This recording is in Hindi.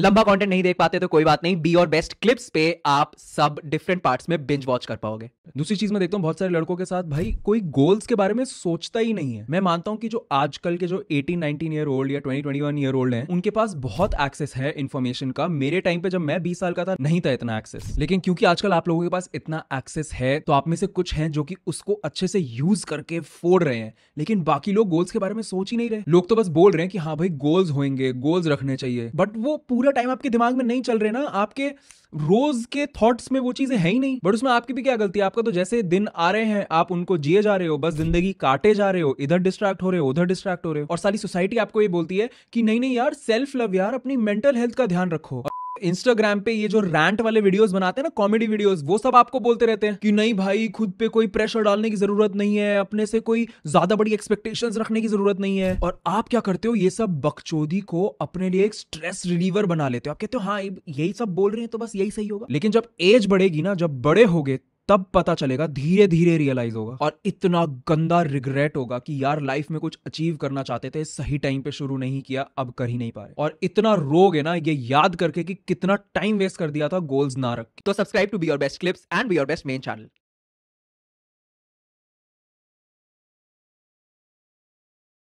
लंबा कंटेंट नहीं देख पाते तो कोई बात नहीं बी और बेस्ट क्लिप्स पे आप सब डिफरेंट पार्ट्स में बिंज वॉच कर पाओगे दूसरी चीज मैं देखता हूँ बहुत सारे लड़कों के साथ भाई कोई गोल्स के बारे में सोचता ही नहीं है मैं मानता हूँ कि जो आजकल के जो 18 19 ईयर ओल्ड या 20 21 ईयर ओल्ड है उनके पास बहुत एक्सेस है इन्फॉर्मेशन का मेरे टाइम पे जब मैं बीस साल का था नहीं था इतना एक्सेस लेकिन क्योंकि आजकल आप लोगों के पास इतना एक्सेस है तो आप में से कुछ है जो कि उसको अच्छे से यूज करके फोड़ रहे हैं लेकिन बाकी लोग गोल्स के बारे में सोच ही नहीं रहे लोग तो बस बोल रहे हैं कि हाँ भाई गोल्स होंगे गोल्स रखने चाहिए बट वो पूरा पूरा टाइम आपके दिमाग में नहीं चल रहे ना आपके रोज के थॉट्स में वो चीजें है ही नहीं बट उसमें आपकी भी क्या गलती है आपका तो जैसे दिन आ रहे हैं आप उनको जिए जा रहे हो बस जिंदगी काटे जा रहे हो इधर डिस्ट्रैक्ट हो रहे हो उधर डिस्ट्रैक्ट हो रहे हो और सारी सोसाइटी आपको ये बोलती है कि नहीं नहीं यार सेल्फ लव यार अपनी मेंटल हेल्थ का ध्यान रखो इंस्टाग्राम पे ये जो रैंट वाले वीडियोस बनाते हैं ना कॉमेडी वीडियोस वो सब आपको बोलते रहते हैं कि नहीं भाई खुद पे कोई प्रेशर डालने की जरूरत नहीं है अपने से कोई ज्यादा बड़ी एक्सपेक्टेशंस रखने की जरूरत नहीं है और आप क्या करते हो ये सब बकचोदी को अपने लिए एक स्ट्रेस रिलीवर बना लेते हो आप कहते हो हाँ यही सब बोल रहे हैं तो बस यही सही होगा लेकिन जब एज बढ़ेगी ना जब बड़े हो तब पता चलेगा धीरे धीरे रियलाइज होगा और इतना गंदा रिग्रेट होगा कि यार लाइफ में कुछ अचीव करना चाहते थे सही टाइम पे शुरू नहीं किया अब कर ही नहीं पा रहे और इतना रोग है ना ये याद करके कि कितना टाइम वेस्ट कर दिया था गोल्स ना रख तो subscribe to be your best clips and be your best main channel